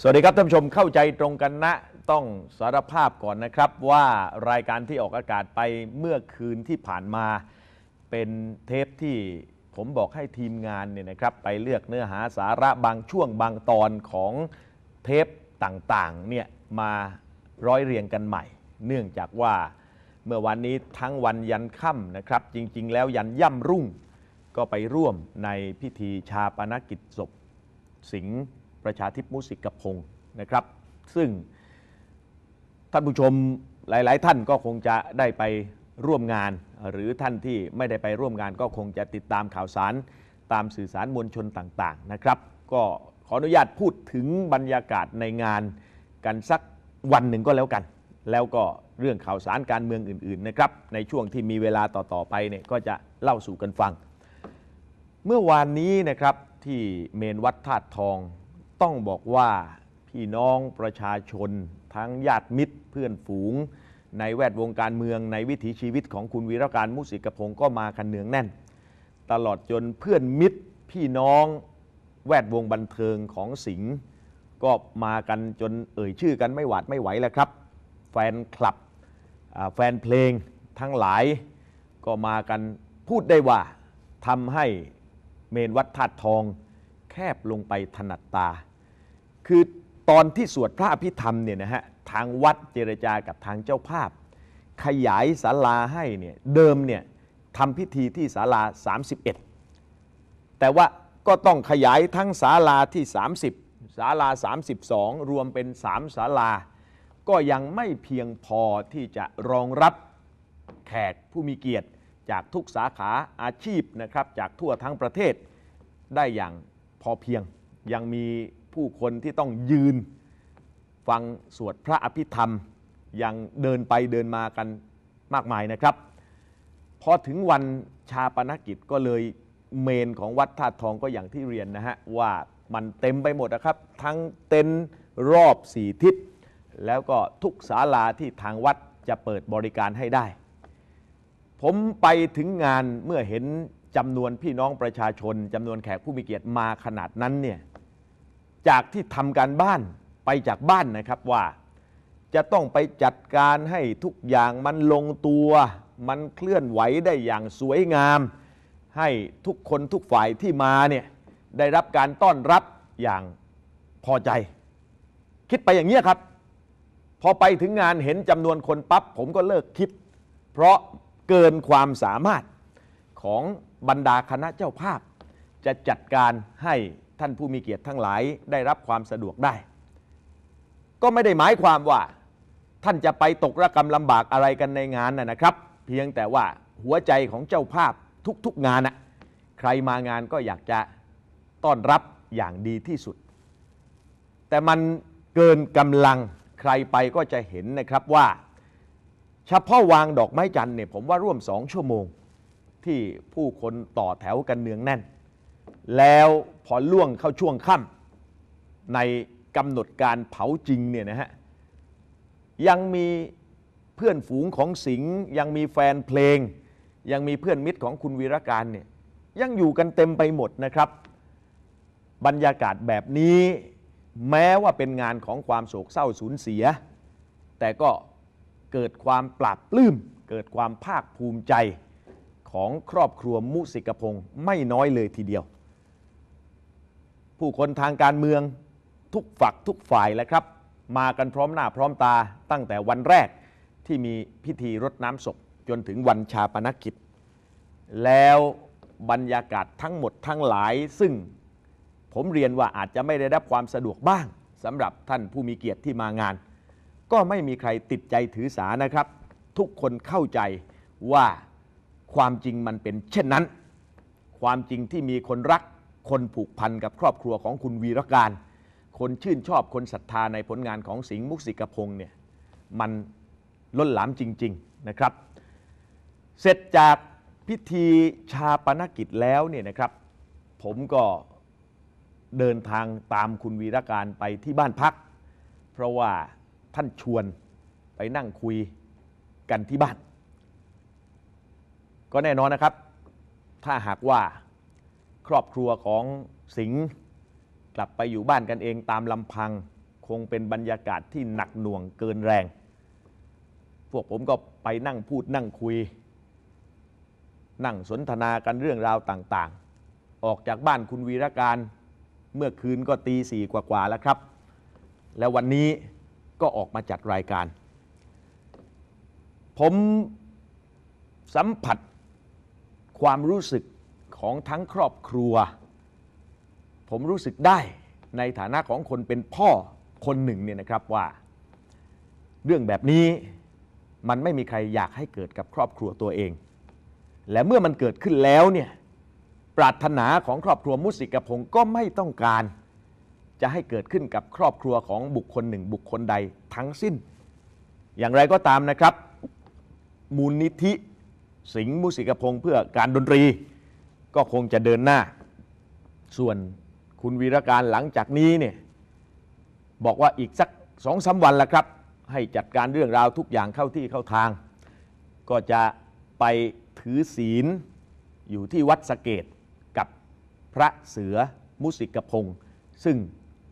สวัสดีครับท่านผู้ชมเข้าใจตรงกันนะ ต้องสารภาพก่อนนะครับว่ารายการที่ออกอากาศไปเมื่อคืนที่ผ่านมาเป็นเทปที่ผมบอกให้ทีมงานเนี่ยนะครับ ไปเลือกเนื้อหาสาระบางช่วงบางตอนของเทปต่าง ๆ เนี่ยมาร้อยเรียงกันใหม่ เนื่องจากว่าเมื่อวันนี้ทั้งวันยันค่ำนะครับ จริง ๆ แล้วยันย่ำรุ่ง ก็ไปร่วมในพิธีชาปนกิจศพสิงหประชาธิปมุสิกกพงนะครับ ซึ่งท่านผู้ชมหลาย ๆ ท่านก็คงจะได้ไปร่วมงานหรือท่านที่ไม่ได้ไปร่วมงานก็คงจะติดตามข่าวสารตามสื่อสารมวลชนต่าง ๆ นะครับก็ขออนุญาตพูดถึงบรรยากาศในงานกันสักวันหนึ่งก็แล้วกัน แล้วก็เรื่องข่าวสารการเมืองอื่น ๆ นะครับในช่วงที่มีเวลาต่อๆไปเนี่ยก็จะเล่าสู่กันฟัง เมื่อวานนี้นะครับที่เมน วัดธาตุทองต้องบอกว่าพี่น้องประชาชนทั้งญาติมิตรเพื่อนฝูงในแวดวงการเมืองในวิถีชีวิตของคุณวีรการมุสิกพงศ์ก็มากันเนืองแน่น ตลอดจนเพื่อนมิตรพี่น้องแวดวงบันเทิงของสิงห์ก็มากันจนเอ่ยชื่อกันไม่หวาดไม่ไหวแล้วครับ แฟนคลับแฟนเพลงทั้งหลาย ก็มากันพูดได้ว่าทำให้เมนวัดธาตุทอง แคบลงไปถนัดตาคือตอนที่สวดพระอภิธรรมเนี่ยนะฮะทางวัดเจรจากับทางเจ้าภาพ ขยายศาลาให้เนี่ยเดิมเนี่ยทำพิธีที่ศาลา 31 แต่ว่าก็ต้องขยายทั้งศาลาที่ 30 ศาลา 32 รวมเป็น 3 ศาลา ก็ยังไม่เพียงพอที่จะรองรับแขกผู้มีเกียรติจากทุกสาขาอาชีพนะครับจากทั่วทั้งประเทศ ได้อย่างพอเพียงยังมีผู้คนที่ต้องยืนฟังสวดพระอภิธรรมยังเดินไปเดินมากันมากมายนะครับ พอถึงวันชาปนกิจก็เลยเมนของวัดธาตุทองก็อย่างที่เรียนนะฮะว่ามันเต็มไปหมดนะครับทั้งเต็นท์รอบสี่ทิศ แล้วก็ทุกศาลาที่ทางวัดจะเปิดบริการให้ได้ ผมไปถึงงานเมื่อเห็นจำนวนพี่น้องประชาชนจำนวนแขกผู้มีเกียรติมาขนาดนั้นเนี่ยจากที่ทำการบ้านไปจากบ้านนะครับว่า จะต้องไปจัดการให้ทุกอย่างมันลงตัวมันเคลื่อนไหวได้อย่างสวยงาม ให้ทุกคนทุกฝ่ายที่มาเนี่ยได้รับการต้อนรับอย่างพอใจ คิดไปอย่างนี้ครับ พอไปถึงงานเห็นจำนวนคนปับ๊บผมก็เลิกคิด เพราะเกินความสามารถของบรรดาคณะเจ้าภาพ จะจัดการให้ท่านผู้มีเกียรติทั้งหลายได้รับความสะดวกได้ ก็ไม่ได้หมายความว่า ท่านจะไปตกระกรรมลำบากอะไรกันในงานนะครับ เพียงแต่ว่าหัวใจของเจ้าภาพทุกๆงานน่ะ ใครมางานก็อยากจะต้อนรับอย่างดีที่สุด แต่มันเกินกำลัง ใครไปก็จะเห็นนะครับว่า เฉพาะวางดอกไม้จันทร์เนี่ยผมว่าร่วมสองชั่วโมง ที่ผู้คนต่อแถวกันเนืองแน่น แล้วพอล่วงเข้าช่วงค่ำในกำหนดการเผาจริงเนี่ยนะฮะยังมีเพื่อนฝูงของสิงห์ยังมีแฟนเพลง ยังมีเพื่อนมิตรของคุณวีรการเนี่ยยังอยู่กันเต็มไปหมดนะครับ บรรยากาศแบบนี้แม้ว่าเป็นงานของความโศกเศร้าสูญเสีย แต่ก็เกิดความปราบปลื้มเกิดความภาคภูมิใจของครอบครัวมุสิกพงศ์ไม่น้อยเลยทีเดียวผู้คนทางการเมืองทุกฝักทุกฝ่ายแล้วครับ มากันพร้อมหน้าพร้อมตาตั้งแต่วันแรกที่มีพิธีรดน้ำศพจนถึงวันชาปนกิจ แล้วบรรยากาศทั้งหมดทั้งหลายซึ่งผมเรียนว่าอาจจะไม่ได้รับความสะดวกบ้างสำหรับท่านผู้มีเกียรติที่มางาน ก็ไม่มีใครติดใจถือสานะครับ ทุกคนเข้าใจว่าความจริงมันเป็น เช่นนั้นความจริงที่มีคนรักคนผูกพันกับครอบครัวของคุณวีรการ คนชื่นชอบคนศรัทธาในผลงานของสิงห์มุกสิกพงษ์เนี่ย มันล้นหลามจริง ๆนะครับ เสร็จจากพิธีชาปนกิจแล้วเนี่ยนะครับ ผมก็เดินทางตามคุณวีรการไปที่บ้านพัก เพราะว่าท่านชวนไปนั่งคุยกันที่บ้าน ก็แน่นอนนะครับ ถ้าหากว่าครอบครัวของสิงห์กลับไปอยู่บ้านกันเองตามลำพัง คงเป็นบรรยากาศที่หนักหน่วงเกินแรง พวกผมก็ไปนั่งพูดนั่งคุย นั่งสนทนากันเรื่องราวต่าง ๆ ออกจากบ้านคุณวีรการเมื่อคืนก็ตีสี่กว่า ๆ แล้วครับ แล้ววันนี้ก็ออกมาจัดรายการ ผมสัมผัสความรู้สึกของทั้งครอบครัว ผมรู้สึกได้ในฐานะของคนเป็นพ่อคนหนึ่งเนี่ยนะครับว่า เรื่องแบบนี้มันไม่มีใครอยากให้เกิดกับครอบครัวตัวเอง และเมื่อมันเกิดขึ้นแล้วเนี่ยปรารถนาของครอบครัวมุสิกพงก็ไม่ต้องการจะให้เกิดขึ้นกับครอบครัวของบุคคลหนึ่งบุคคลใดทั้งสิ้น อย่างไรก็ตามนะครับ มูลนิธิสิงห์มุสิกพงเพื่อการดนตรีก็คงจะเดินหน้า ส่วนคุณวีรการหลังจากนี้เนี่ยบอกว่าอีกสักสองสาวันละครับ ให้จัดการเรื่องราวทุกอย่างเข้าที่เข้าทาง ก็จะไปถือศีลอยู่ที่วัดสเกตกับพระเสือมุสิกพงศ์ซึ่ง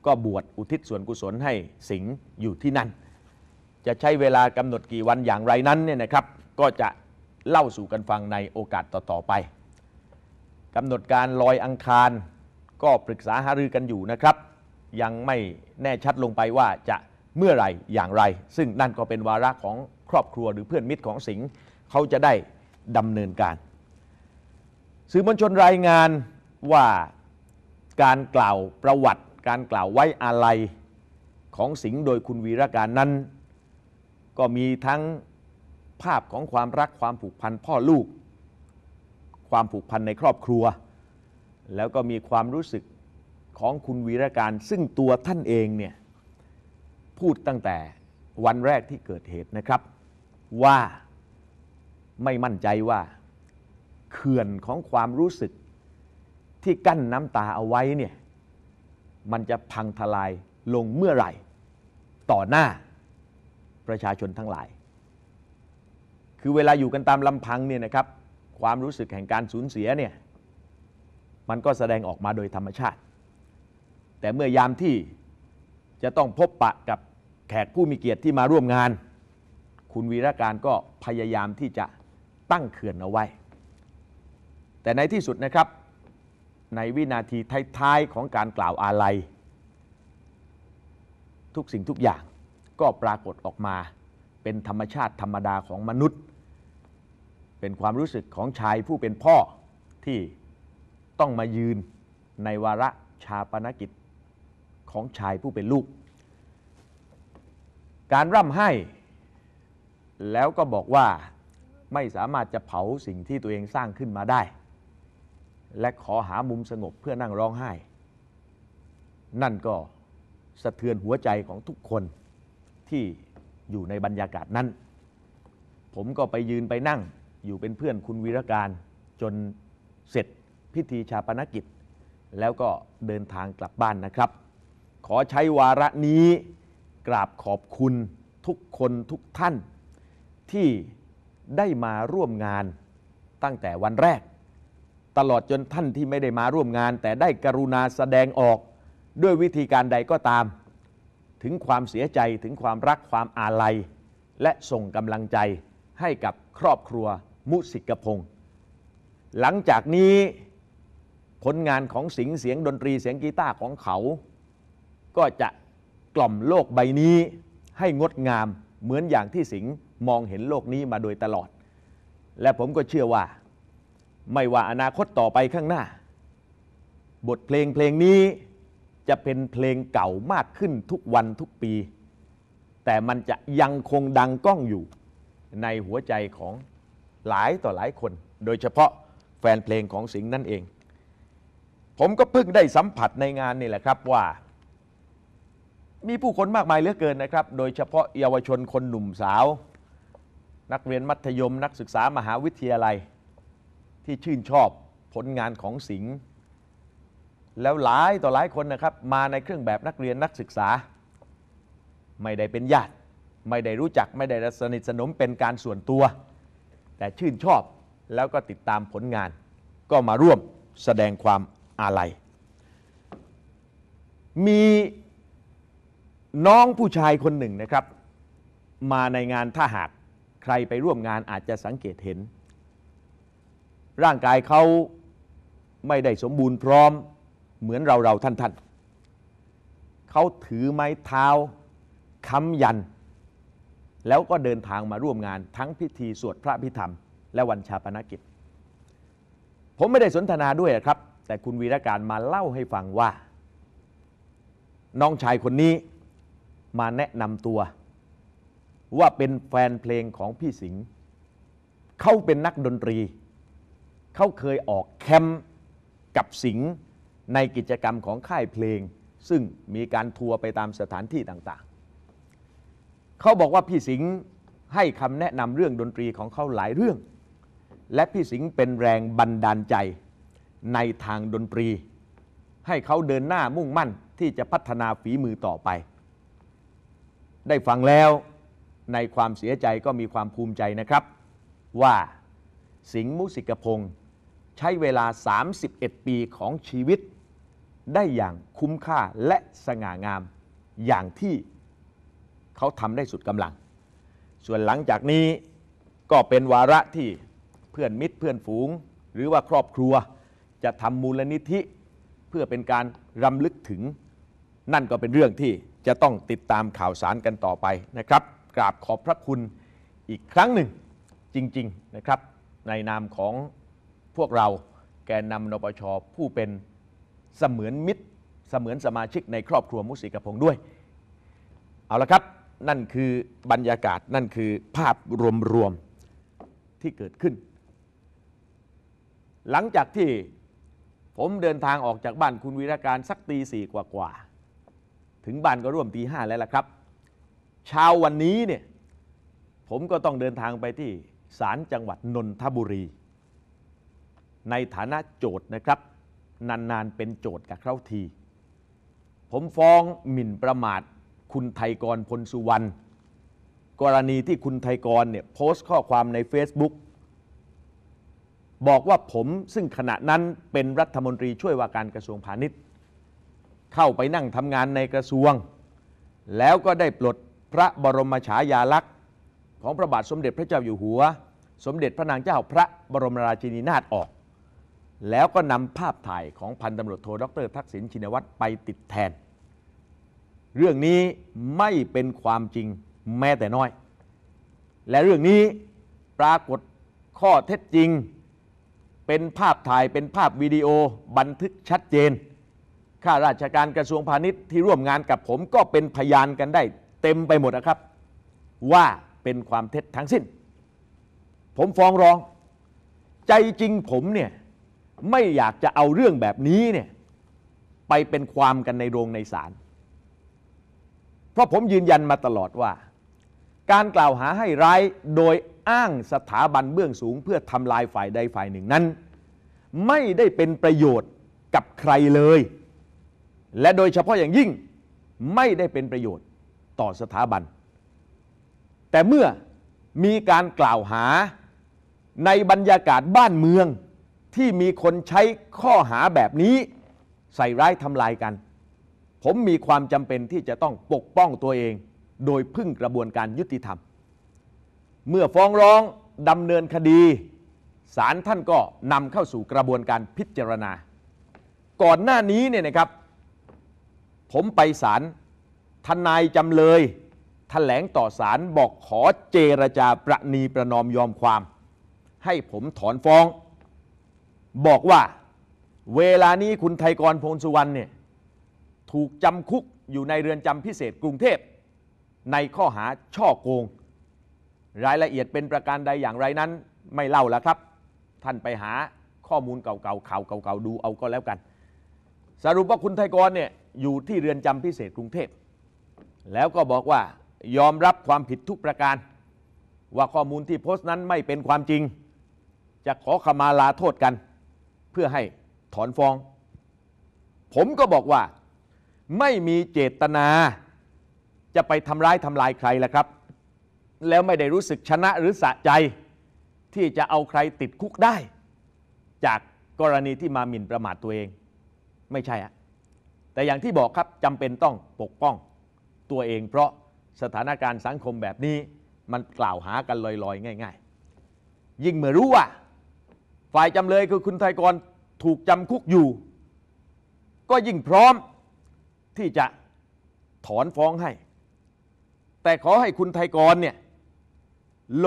ก็บวชอุทิศส่วนกุศลให้สิงห์อยู่ที่นั่น จะใช้เวลากำหนดกี่วันอย่างไรนั้นเนี่ยนะครับ ก็จะเล่าสู่กันฟังในโอกาสต่อๆไปกำหนดการลอยอังคารก็ปรึกษาหารือกันอยู่นะครับ ยังไม่แน่ชัดลงไปว่าจะเมื่อไรอย่างไร ซึ่งนั่นก็เป็นวาระของครอบครัวหรือเพื่อนมิตรของสิงห์เขาจะได้ดำเนินการ สื่อมวลชนรายงานว่าการกล่าวประวัติการกล่าวไว้อาลัยของสิงห์โดยคุณวีรการนั้น ก็มีทั้งภาพของความรักความผูกพันพ่อลูกความผูกพันในครอบครัว แล้วก็มีความรู้สึกของคุณวีรการ ซึ่งตัวท่านเองเนี่ยพูดตั้งแต่วันแรกที่เกิดเหตุนะครับว่าไม่มั่นใจว่าเขื่อนของความรู้สึกที่กั้นน้ำตาเอาไว้เนี่ยมันจะพังทลายลงเมื่อไหร่ ต่อหน้าประชาชนทั้งหลาย คือเวลาอยู่กันตามลำพังเนี่ยนะครับความรู้สึกแห่งการสูญเสียเนี่ยมันก็แสดงออกมาโดยธรรมชาติ แต่เมื่อยามที่จะต้องพบปะกับแขกผู้มีเกียรติที่มาร่วมงาน คุณวีรการก็พยายามที่จะตั้งเขื่อนเอาไว้ แต่ในที่สุดนะครับในวินาทีท้ายๆของการกล่าวอาลัย ทุกสิ่งทุกอย่างก็ปรากฏออกมาเป็นธรรมชาติธรรมดาของมนุษย์เป็นความรู้สึกของชายผู้เป็นพ่อที่ต้องมายืนในวาระชาปนกิจของชายผู้เป็นลูก การร่ำไห้ แล้วก็บอกว่าไม่สามารถจะเผาสิ่งที่ตัวเองสร้างขึ้นมาได้ และขอหามุมสงบเพื่อนั่งร้องไห้ นั่นก็สะเทือนหัวใจของทุกคนที่อยู่ในบรรยากาศนั้น ผมก็ไปยืนไปนั่งอยู่เป็นเพื่อนคุณวีรการจนเสร็จพิธีชาปนกิจ แล้วก็เดินทางกลับบ้านนะครับ ขอใช้วาระนี้กราบขอบคุณทุกคนทุกท่าน ที่ได้มาร่วมงานตั้งแต่วันแรก ตลอดจนท่านที่ไม่ได้มาร่วมงาน แต่ได้กรุณาแสดงออก ด้วยวิธีการใดก็ตาม ถึงความเสียใจถึงความรักความอาลัย และส่งกำลังใจให้กับครอบครัวมุสิกพงศ์หลังจากนี้ผลงานของสิงเสียงดนตรีเสียงกีตาร์ของเขา ก็จะกล่อมโลกใบนี้ให้งดงามเหมือนอย่างที่สิงมองเห็นโลกนี้มาโดยตลอด และผมก็เชื่อว่าไม่ว่าอนาคตต่อไปข้างหน้า บทเพลงเพลงนี้จะเป็นเพลงเก่ามากขึ้นทุกวันทุกปี แต่มันจะยังคงดังก้องอยู่ในหัวใจของหลายต่อหลายคน โดยเฉพาะแฟนเพลงของสิงห์นั่นเอง ผมก็เพิ่งได้สัมผัสในงานนี่แหละครับว่า มีผู้คนมากมายเหลือเกินนะครับ โดยเฉพาะเยาวชนคนหนุ่มสาว นักเรียนมัธยมนักศึกษามหาวิทยาลัย ที่ชื่นชอบผลงานของสิงห์ แล้วหลายต่อหลายคนนะครับ มาในเครื่องแบบนักเรียนนักศึกษา ไม่ได้เป็นญาติ ไม่ได้รู้จักไม่ได้สนิทสนมเป็นการส่วนตัวแต่ชื่นชอบแล้วก็ติดตามผลงาน ก็มาร่วมแสดงความอาลัย มีน้องผู้ชายคนหนึ่งนะครับ มาในงานถ้าหากใครไปร่วมงานอาจจะสังเกตเห็น ร่างกายเขาไม่ได้สมบูรณ์พร้อมเหมือนเราเราท่านท่านเขาถือไม้เท้าค้ำยันแล้วก็เดินทางมาร่วมงาน ทั้งพิธี สวดพระพิธรรมและวันชาปนกิจ ผมไม่ได้สนทนาด้วยครับ แต่คุณวีรการมาเล่าให้ฟังว่า น้องชายคนนี้มาแนะนำตัว ว่าเป็นแฟนเพลงของพี่สิงห์เขาเป็นนักดนตรี เขาเคยออกแคมป์กับสิงห์ในกิจกรรมของค่ายเพลง ซึ่งมีการทัวร์ไปตามสถานที่ต่างเขาบอกว่าพี่สิงห์ให้คำแนะนำเรื่องดนตรีของเขาหลายเรื่อง และพี่สิงห์เป็นแรงบันดาลใจในทางดนตรี ให้เขาเดินหน้ามุ่งมั่นที่จะพัฒนาฝีมือต่อไป ได้ฟังแล้วในความเสียใจก็มีความภูมิใจนะครับ ว่าสิงห์มุสิกพงศ์ใช้เวลา 31 ปีของชีวิต ได้อย่างคุ้มค่าและสง่างามอย่างที่เขาทำได้สุดกำลัง ส่วนหลังจากนี้ก็เป็นวาระที่เพื่อนมิตรเพื่อนฝูง หรือว่าครอบครัวจะทำมูลนิธิเพื่อเป็นการรำลึกถึง นั่นก็เป็นเรื่องที่จะต้องติดตามข่าวสารกันต่อไปนะครับ กราบขอบพระคุณอีกครั้งหนึ่งจริง ๆนะครับ ในนามของพวกเราแกนนำนปชผู้เป็นเสมือนมิตรเสมือนสมาชิกในครอบครัวมุสิกพงด้วย เอาละครับนั่นคือบรรยากาศ นั่นคือภาพรวมๆที่เกิดขึ้น หลังจากที่ผมเดินทางออกจากบ้านคุณวีรการสักตีสี่กว่า ๆ ถึงบ้านก็ร่วมตีห้าแล้วล่ะครับเช้าวันนี้เนี่ยผมก็ต้องเดินทางไปที่ศาลจังหวัดนนทบุรี ในฐานะโจทย์นะครับ นาน ๆเป็นโจทย์กับเขาที ผมฟ้องหมิ่นประมาทคุณไทยกรพลสุวรรณกรณีที่คุณไทยกรเนี่ยโพสต์ข้อความใน Facebook บอกว่าผมซึ่งขณะนั้นเป็นรัฐมนตรีช่วยว่าการกระทรวงพาณิชย์ เข้าไปนั่งทำงานในกระทรวง แล้วก็ได้ปลดพระบรมฉายาลักษณ์ของพระบาทสมเด็จพระเจ้าอยู่หัว สมเด็จพระนางเจ้าพระบรมราชินีนาถออก แล้วก็นำภาพถ่ายของพันตำรวจโทดร ทักษิณชินวัตรไปติดแทนเรื่องนี้ไม่เป็นความจริงแม้แต่น้อย และเรื่องนี้ปรากฏข้อเท็จจริง เป็นภาพถ่ายเป็นภาพวิดีโอบันทึกชัดเจน ข้าราชการกระทรวงพาณิชย์ที่ร่วมงานกับผมก็เป็นพยานกันได้ เต็มไปหมดนะครับ ว่าเป็นความเท็จทั้งสิ้น ผมฟ้องร้อง ใจจริงผมเนี่ยไม่อยากจะเอาเรื่องแบบนี้เนี่ยไปเป็นความกันในโรงในศาลเพราะผมยืนยันมาตลอดว่า การกล่าวหาให้ร้ายโดยอ้างสถาบันเบื้องสูง เพื่อทำลายฝ่ายใดฝ่ายหนึ่งนั้น ไม่ได้เป็นประโยชน์กับใครเลย และโดยเฉพาะอย่างยิ่งไม่ได้เป็นประโยชน์ต่อสถาบันแต่เมื่อมีการกล่าวหาในบรรยากาศบ้านเมืองที่มีคนใช้ข้อหาแบบนี้ใส่ร้ายทำลายกันผมมีความจำเป็นที่จะต้องปกป้องตัวเอง โดยพึ่งกระบวนการยุติธรรม เมื่อฟ้องร้องดำเนินคดีศาลท่านก็นำเข้าสู่กระบวนการพิจารณา ก่อนหน้านี้เนี่ยนะครับ ผมไปศาลทนายจำเลยแถลงต่อศาลบอกขอเจรจาประนีประนอมยอมความ ให้ผมถอนฟ้อง บอกว่าเวลานี้คุณไทยกรพงสุวรรณเนี่ยถูกจำคุกอยู่ในเรือนจำพิเศษกรุงเทพในข้อหาช่อโกง รายละเอียดเป็นประการใดอย่างไรนั้นไม่เล่าแล้วครับ ท่านไปหาข้อมูลเก่าๆข่าวเก่าๆดูเอาก็แล้วกัน สรุปว่าคุณไทยกรเนี่ยอยู่ที่เรือนจำพิเศษกรุงเทพ แล้วก็บอกว่ายอมรับความผิดทุกประการ ว่าข้อมูลที่โพสต์นั้นไม่เป็นความจริง จะขอขมาลาโทษกัน เพื่อให้ถอนฟ้อง ผมก็บอกว่าไม่มีเจตนา จะไปทำร้ายทำลายใครละครับ แล้วไม่ได้รู้สึกชนะหรือสะใจ ที่จะเอาใครติดคุกได้ จากกรณีที่มาหมิ่นประมาทตัวเอง ไม่ใช่อะแต่อย่างที่บอกครับจำเป็นต้องปกป้องตัวเอง เพราะสถานการณ์สังคมแบบนี้มันกล่าวหากันลอยๆง่าย ๆ ยิ่งเมื่อรู้ว่า ฝ่ายจำเลยคือคุณไทยกรถูกจำคุกอยู่ ก็ยิ่งพร้อมที่จะถอนฟ้องให้ แต่ขอให้คุณไทยกรเนี่ย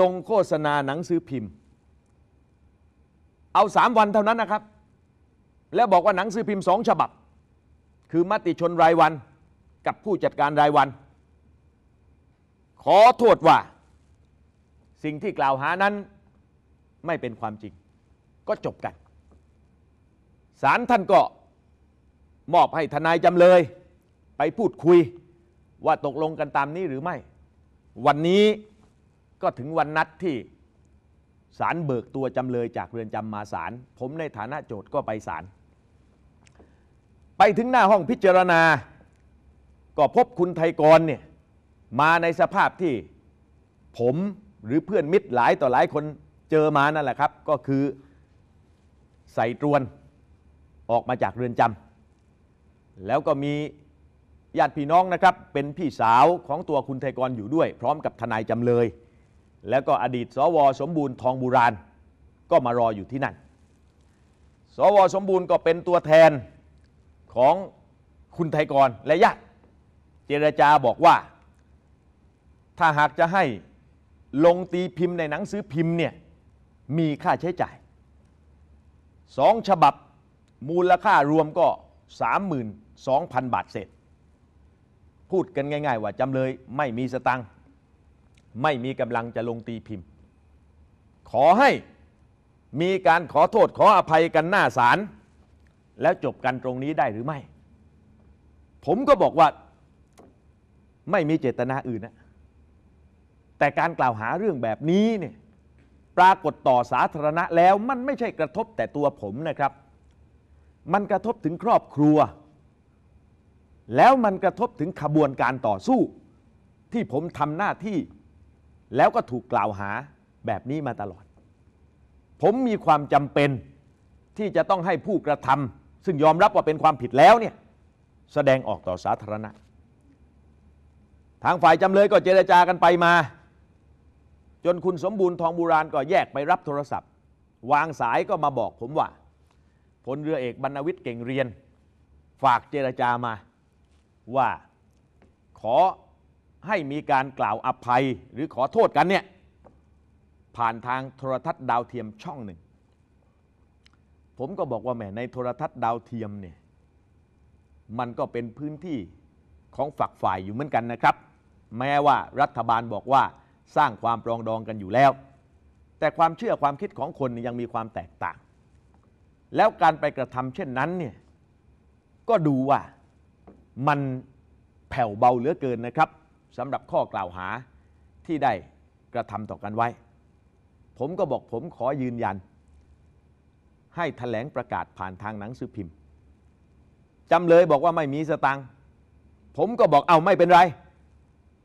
ลงโฆษณาหนังสือพิมพ์ เอาสามวันเท่านั้นนะครับ แล้วบอกว่าหนังสือพิมพ์สองฉบับ คือมติชนรายวันกับผู้จัดการรายวัน ขอโทษว่าสิ่งที่กล่าวหานั้นไม่เป็นความจริง ก็จบกัน ศาลท่านก็ มอบให้ทนายจำเลยไปพูดคุยว่าตกลงกันตามนี้หรือไม่ วันนี้ก็ถึงวันนัดที่ศาลเบิกตัวจำเลยจากเรือนจำมาศาล ผมในฐานะโจทก์ก็ไปศาลไปถึงหน้าห้องพิจารณา ก็พบคุณไทยกรเนี่ยมาในสภาพที่ผมหรือเพื่อนมิตรหลายต่อหลายคนเจอมานั่นแหละครับ ก็คือใส่ตรวนออกมาจากเรือนจำแล้วก็มีญาติพี่น้องนะครับ เป็นพี่สาวของตัวคุณไทยกรอยู่ด้วย พร้อมกับทนายจำเลย แล้วก็อดีตสวสมบูรณ์ทองบุราณก็มารออยู่ที่นั่น สวสมบูรณ์ก็เป็นตัวแทนของคุณไทยกรและญาติเจรจาบอกว่า ถ้าหากจะให้ลงตีพิมพ์ในหนังสือพิมพ์เนี่ยมีค่าใช้จ่ายสองฉบับมูลค่ารวมก็ 32,000 บาทเสร็จพูดกันง่าย ๆ ว่าจำเลยไม่มีสตังค์ไม่มีกำลังจะลงตีพิมพ์ ขอให้มีการขอโทษขออภัยกันหน้าศาลแล้วจบกันตรงนี้ได้หรือไม่ ผมก็บอกว่าไม่มีเจตนาอื่นนะแต่การกล่าวหาเรื่องแบบนี้เนี่ยปรากฏต่อสาธารณะแล้วมันไม่ใช่กระทบแต่ตัวผมนะครับ มันกระทบถึงครอบครัวแล้วมันกระทบถึงขบวนการต่อสู้ ที่ผมทำหน้าที่ แล้วก็ถูกกล่าวหาแบบนี้มาตลอด ผมมีความจำเป็นที่จะต้องให้ผู้กระทำซึ่งยอมรับว่าเป็นความผิดแล้วเนี่ยแสดงออกต่อสาธารณะ ทางฝ่ายจำเลยก็เจรจากันไปมา จนคุณสมบูรณ์ทองบูราณก็แยกไปรับโทรศัพท์ วางสายก็มาบอกผมว่าพลเรือเอกบรรณวิทย์เก่งเรียน ฝากเจรจามาว่าขอให้มีการกล่าวอภัยหรือขอโทษกันเนี่ยผ่านทางโทรทัศน์ดาวเทียมช่องหนึ่ง ผมก็บอกว่าแหมในโทรทัศน์ดาวเทียมเนี่ยมันก็เป็นพื้นที่ของฝักฝ่ายอยู่เหมือนกันนะครับ แม้ว่ารัฐบาลบอกว่าสร้างความปรองดองกันอยู่แล้ว แต่ความเชื่อความคิดของคนยังมีความแตกต่าง แล้วการไปกระทำเช่นนั้นเนี่ยก็ดูว่ามันแผ่วเบาเหลือเกินนะครับสำหรับข้อกล่าวหาที่ได้กระทำต่อกันไว้ ผมก็บอกผมขอยืนยัน ให้ถแถลงประกาศผ่านทางหนังสือพิมพ์จำเลยบอกว่าไม่มีสตังค์ผมก็บอกเอาไม่เป็นไร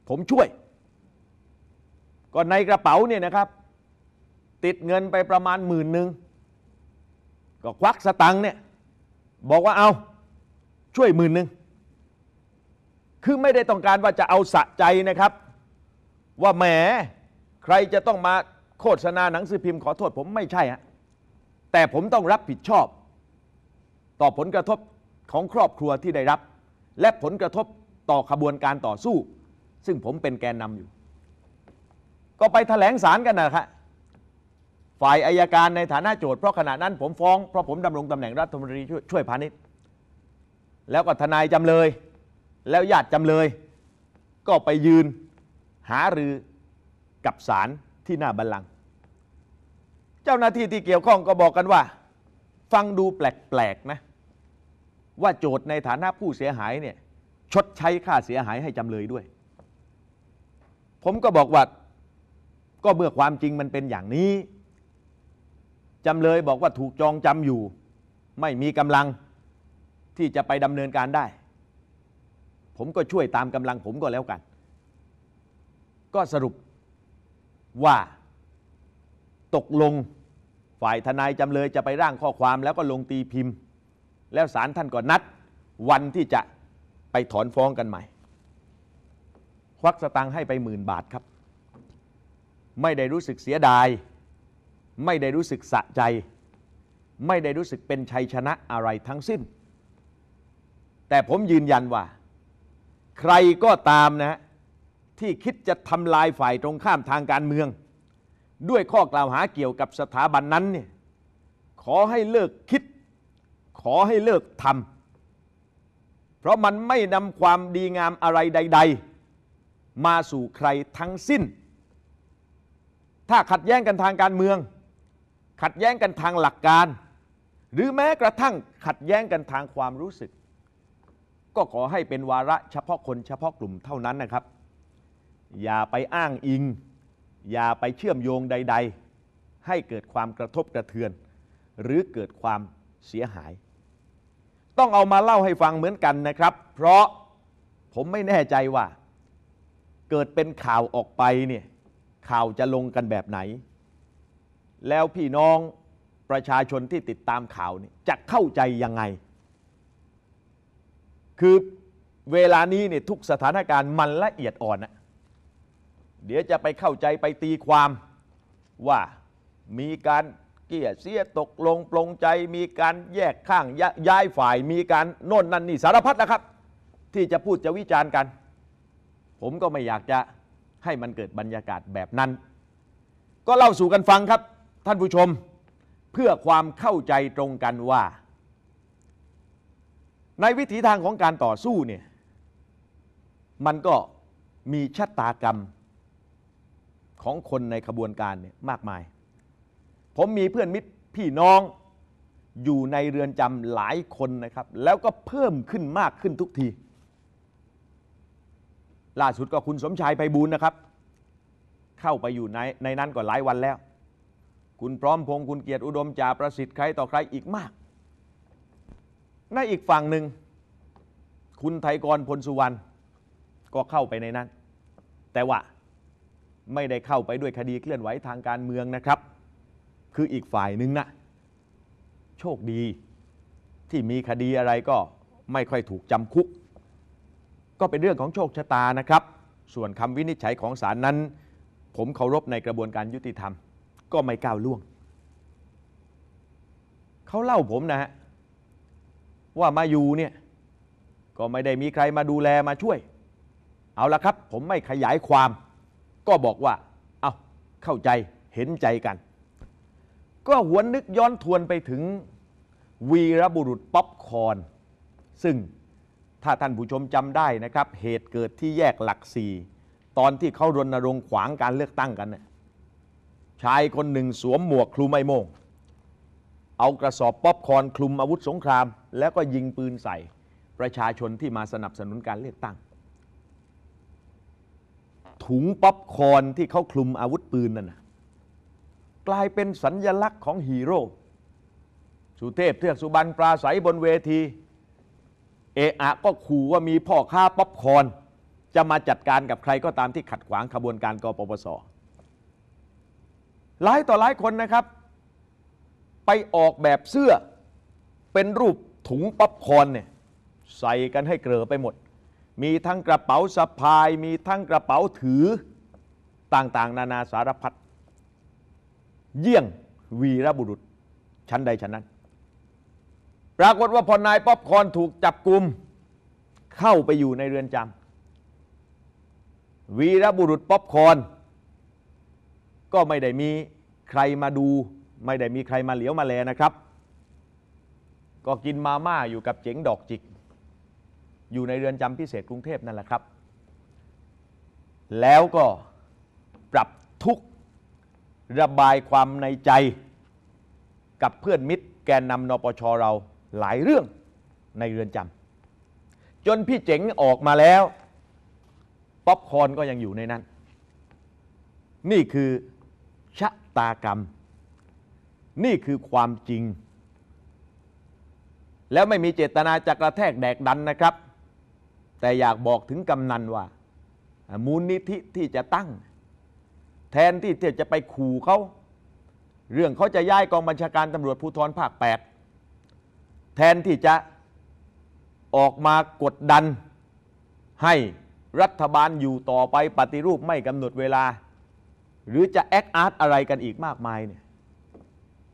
ผมช่วย ก็ในกระเป๋าเนี่ยนะครับ ติดเงินไปประมาณหมื่นหนึ่ง ก็ควักสตังค์เนี่ยบอกว่าเอา ช่วยหมื่นหนึ่งคือไม่ได้ต้องการว่าจะเอาสะใจนะครับ ว่าแหมใครจะต้องมาโฆษณาหนังสือพิมพ์ขอโทษผม ไม่ใช่ฮะแต่ผมต้องรับผิดชอบ ต่อผลกระทบของครอบครัวที่ได้รับ และผลกระทบต่อขบวนการต่อสู้ ซึ่งผมเป็นแกนนำอยู่ ก็ไปถแถลงสารกันนะครับฝ่ายอายการในฐานะโจทย์เพราะขณะนั้น ผมฟ้องเพราะผมดำรงตำแหน่งรัฐมนตรีช่วยพาณิชย์แล้วก็ทนายจำเลยแล้วญาติจำเลยก็ไปยืนหารือกับศาลที่หน้าบัลลังก์ เจ้าหน้าที่ที่เกี่ยวข้องก็บอกกันว่า ฟังดูแปลกๆนะ ว่าโจทย์ในฐานะผู้เสียหายเนี่ยชดใช้ค่าเสียหายให้จำเลยด้วย ผมก็บอกว่าก็เมื่อความจริงมันเป็นอย่างนี้ จำเลยบอกว่าถูกจองจำอยู่ ไม่มีกำลังที่จะไปดำเนินการได้ผมก็ช่วยตามกำลังผมก็แล้วกัน ก็สรุปว่าตกลงฝ่ายทนายจำเลยจะไปร่างข้อความแล้วก็ลงตีพิมพ์ แล้วศาลท่านก็นัด วันที่จะไปถอนฟ้องกันใหม่ ควักสตังค์ให้ไปหมื่นบาทครับ ไม่ได้รู้สึกเสียดาย ไม่ได้รู้สึกสะใจ ไม่ได้รู้สึกเป็นชัยชนะอะไรทั้งสิ้น แต่ผมยืนยันว่าใครก็ตามนะ ที่คิดจะทำลายฝ่ายตรงข้ามทางการเมือง ด้วยข้อกล่าวหาเกี่ยวกับสถาบันนั้นเนี่ยขอให้เลิกคิด ขอให้เลิกทำเพราะมันไม่นำความดีงามอะไรใดๆ มาสู่ใครทั้งสิ้น ถ้าขัดแย้งกันทางการเมือง ขัดแย้งกันทางหลักการ หรือแม้กระทั่งขัดแย้งกันทางความรู้สึกก็ขอให้เป็นวาระเฉพาะคนเฉพาะกลุ่มเท่านั้นนะครับ อย่าไปอ้างอิง อย่าไปเชื่อมโยงใดๆ ให้เกิดความกระทบกระเทือน หรือเกิดความเสียหาย ต้องเอามาเล่าให้ฟังเหมือนกันนะครับ เพราะผมไม่แน่ใจว่า เกิดเป็นข่าวออกไปเนี่ยข่าวจะลงกันแบบไหน แล้วพี่น้องประชาชนที่ติดตามข่าวนี่จะเข้าใจยังไงคือ เวลานี้เนี่ยทุกสถานการณ์มันละเอียดอ่อนนะเดี๋ยวจะไปเข้าใจไปตีความว่ามีการ เกี่ยเสียตกลงปลงใจ มีการแยกข้างยย้ายฝ่ายมีการโน่นนั่นนี่สารพัดนะครับ ที่จะพูดจะวิจารณ์กัน ผมก็ไม่อยากจะให้มันเกิดบรรยากาศแบบนั้น ก็เล่าสู่กันฟังครับ ท่านผู้ชม เพื่อความเข้าใจตรงกันว่าในวิถีทางของการต่อสู้เนี่ยมันก็มีชะตากรรมของคนในขบวนการเนี่ยมากมาย ผมมีเพื่อนมิตรพี่น้องอยู่ในเรือนจำหลายคนนะครับ แล้วก็เพิ่มขึ้นมากขึ้นทุกที ล่าสุดก็คุณสมชายไปบูลนะครับ เข้าไปอยู่ในในนั้นก็หลายวันแล้ว คุณพร้อมพงษ์คุณเกียรติอุดมจ่าประสิทธิ์ใครต่อใครอีกมากในอีกฝั่งหนึ่งคุณไทยกรพลสุวรรณก็เข้าไปในนั้น แต่ว่าไม่ได้เข้าไปด้วยคดีเคลื่อนไหวทางการเมืองนะครับ คืออีกฝ่ายหนึ่งนะ โชคดีที่มีคดีอะไรก็ไม่ค่อยถูกจำคุก ก็เป็นเรื่องของโชคชะตานะครับ ส่วนคำวินิจฉัยของศาลนั้น ผมเคารพในกระบวนการยุติธรรม ก็ไม่ก้าวล่วง เขาเล่าผมนะฮะว่ามาอยู่เนี่ย ก็ไม่ได้มีใครมาดูแลมาช่วย เอาละครับ ผมไม่ขยายความ ก็บอกว่า เอาเข้าใจเห็นใจกัน ก็หวนนึกย้อนทวนไปถึงวีรบุรุษป๊อปคอนซึ่งถ้าท่านผู้ชมจำได้นะครับ เหตุเกิดที่แยกหลักสี่ตอนที่เขารณรงค์ขวางการเลือกตั้งกันเนี่ยชายคนหนึ่งสวมหมวกคลุมไม้โมงเอากระสอบป๊อปคอนคลุมอาวุธสงคราม แล้วก็ยิงปืนใส่ประชาชนที่มาสนับสนุนการเลือกตั้ง ถุงป๊อปคอนที่เขาคลุมอาวุธปืน นั่นนะกลายเป็นสัญญลักษณ์ของฮีโร่สุเทพเทือกสุบรรณปราศัยบนเวที เอะอะก็ขู่ว่ามีพ่อค้าป๊อปคอนจะมาจัดการกับใครก็ตามที่ขัดขวางขบวนการกปปสหลายต่อหลายคนนะครับไปออกแบบเสื้อเป็นรูปถุงป๊อปคอร์นเนี่ยใส่กันให้เกลือไปหมด มีทั้งกระเป๋าสะพายมีทั้งกระเป๋าถือต่างๆ นานาสารพัดเยี่ยงวีรบุรุษชั้นใดชั้นนั้นปรากฏว่าพอนายป๊อปคอนถูกจับกลุม เข้าไปอยู่ในเรือนจำวีรบุรุษป๊อปคอนก็ไม่ได้มีใครมาดูไม่ได้มีใครมาเหลียวมาแลนะครับ ก็กินมาม่าอยู่กับเจ๋งดอกจิก อยู่ในเรือนจำพิเศษกรุงเทพนั่นแหละครับ แล้วก็ปรับทุก ระบายความในใจ กับเพื่อนมิตรแกนนำนปชเราหลายเรื่องในเรือนจำจนพี่เจ๋งออกมาแล้ว ป๊อปคอนก็ยังอยู่ในนั้น นี่คือชะตากรรมนี่คือความจริง แล้วไม่มีเจตนาจะกระแทกแดกดันนะครับ แต่อยากบอกถึงกำนันว่า มูลนิธิที่จะตั้ง แทนที่จะไปขู่เขาเรื่องเขาจะย้ายกองบัญชาการตำรวจภูธรภาค 8 แทนที่จะออกมากดดัน ให้รัฐบาลอยู่ต่อไปปฏิรูปไม่กำหนดเวลา หรือจะแอคอาร์ตอะไรกันอีกมากมายเนี่ย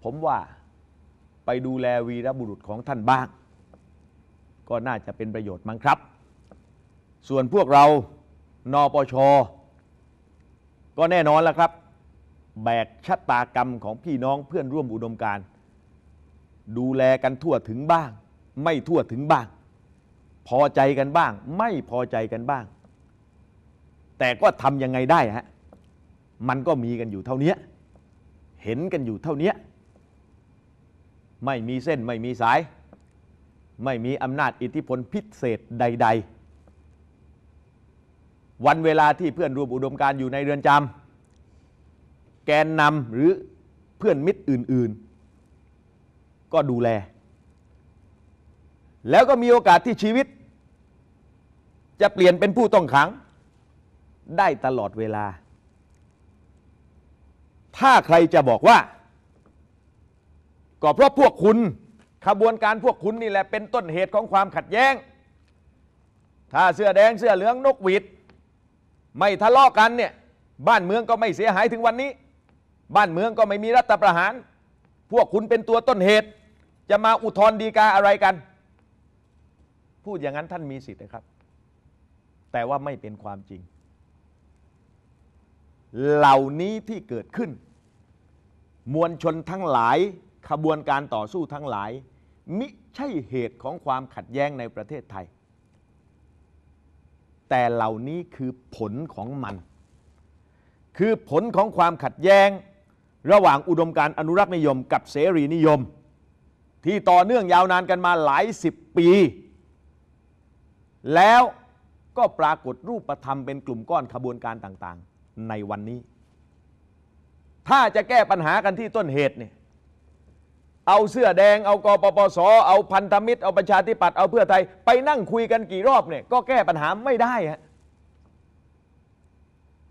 ผมว่าไปดูแลวีรบุรุษของท่านบ้าง ก็น่าจะเป็นประโยชน์มั้งครับ ส่วนพวกเรานปชก็แน่นอนแล้วครับ แบกชะตากรรมของพี่น้องเพื่อนร่วมอุดมการดูแลกันทั่วถึงบ้าง ไม่ทั่วถึงบ้าง พอใจกันบ้าง ไม่พอใจกันบ้าง แต่ก็ทำยังไงได้ฮะมันก็มีกันอยู่เท่านี้เห็นกันอยู่เท่านี้ไม่มีเส้นไม่มีสาย ไม่มีอำนาจอิทธิพลพิเศษใด ๆ วันเวลาที่เพื่อนรวมอุดมการอยู่ในเรือนจำแกนนำหรือเพื่อนมิตรอื่น ๆ ก็ดูแล แล้วก็มีโอกาสที่ชีวิต จะเปลี่ยนเป็นผู้ต้องขัง ได้ตลอดเวลา ถ้าใครจะบอกว่าก็เพราะพวกคุณขบวนการพวกคุณนี่แหละเป็นต้นเหตุของความขัดแย้ง ถ้าเสื้อแดงเสื้อเหลืองนกหวีดไม่ทะเลาะกันเนี่ย บ้านเมืองก็ไม่เสียหายถึงวันนี้ บ้านเมืองก็ไม่มีรัฐประหาร พวกคุณเป็นตัวต้นเหตุ จะมาอุทธรณ์ดีกาอะไรกัน พูดอย่างนั้นท่านมีสิทธิ์นะครับ แต่ว่าไม่เป็นความจริง เหล่านี้ที่เกิดขึ้น มวลชนทั้งหลายขบวนการต่อสู้ทั้งหลายมิใช่เหตุของความขัดแย้งในประเทศไทย แต่เหล่านี้คือผลของมัน คือผลของความขัดแย้งระหว่างอุดมการอนุรักษ์นิยมกับเสรีนิยมที่ต่อเนื่องยาวนานกันมาหลายสิบปี แล้วก็ปรากฏรูปธรรมเป็นกลุ่มก้อนขบวนการต่างๆในวันนี้ ถ้าจะแก้ปัญหากันที่ต้นเหตุเนี่ยเอาเสื้อแดง เอากปปส เอาพันธมิตร เอาประชาธิปัตย์ เอาเพื่อไทยไปนั่งคุยกันกี่รอบเนี่ย ก็แก้ปัญหาไม่ได้ฮะ